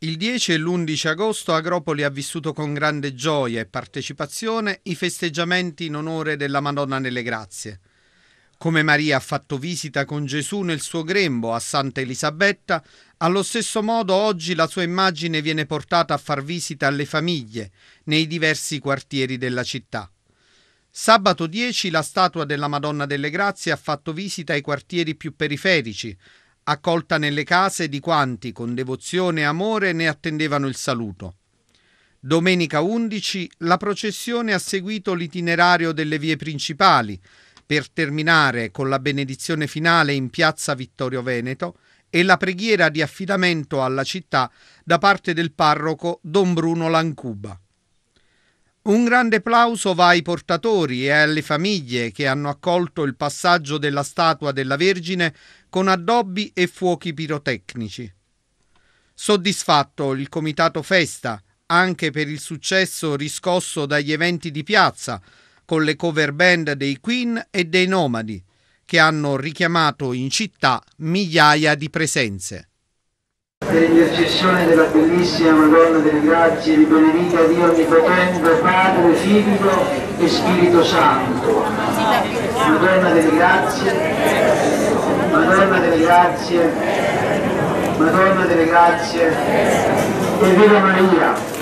Il 10 e l'11 agosto Agropoli ha vissuto con grande gioia e partecipazione i festeggiamenti in onore della Madonna delle Grazie. Come Maria ha fatto visita con Gesù nel suo grembo a Santa Elisabetta, allo stesso modo oggi la sua immagine viene portata a far visita alle famiglie nei diversi quartieri della città. Sabato 10 la statua della Madonna delle Grazie ha fatto visita ai quartieri più periferici, accolta nelle case di quanti con devozione e amore ne attendevano il saluto. Domenica 11 la processione ha seguito l'itinerario delle vie principali per terminare con la benedizione finale in piazza Vittorio Veneto e la preghiera di affidamento alla città da parte del parroco Don Bruno Lancuba. Un grande applauso va ai portatori e alle famiglie che hanno accolto il passaggio della statua della Vergine con addobbi e fuochi pirotecnici. Soddisfatto il comitato festa anche per il successo riscosso dagli eventi di piazza con le cover band dei Queen e dei Nomadi che hanno richiamato in città migliaia di presenze dell'intercessione della bellissima Madonna delle Grazie, di benedica Dio Onnipotente, Padre, Figlio e Spirito Santo. Madonna delle Grazie, Madonna delle Grazie, Madonna delle Grazie, e Viva Maria.